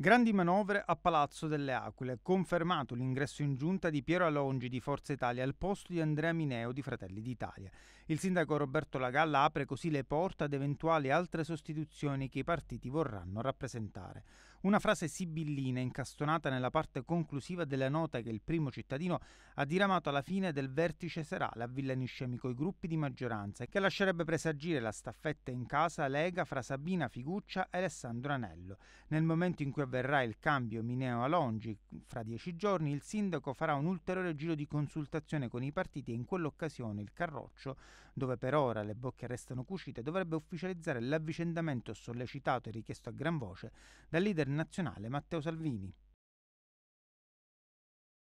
Grandi manovre a Palazzo delle Aquile. Confermato l'ingresso in giunta di Piero Alongi di Forza Italia al posto di Andrea Mineo di Fratelli d'Italia. Il sindaco Roberto Lagalla apre così le porte ad eventuali altre sostituzioni che i partiti vorranno rappresentare. Una frase sibillina incastonata nella parte conclusiva della nota che il primo cittadino ha diramato alla fine del vertice serale a Villa Niscemi con i gruppi di maggioranza e che lascerebbe presagire la staffetta in casa Lega fra Sabina Figuccia e Alessandro Anello. Nel momento in cui avverrà il cambio Mineo a Longi. fra dieci giorni, il sindaco farà un ulteriore giro di consultazione con i partiti e in quell'occasione il Carroccio, dove per ora le bocche restano cucite, dovrebbe ufficializzare l'avvicendamento sollecitato e richiesto a gran voce dal leader nazionale Matteo Salvini.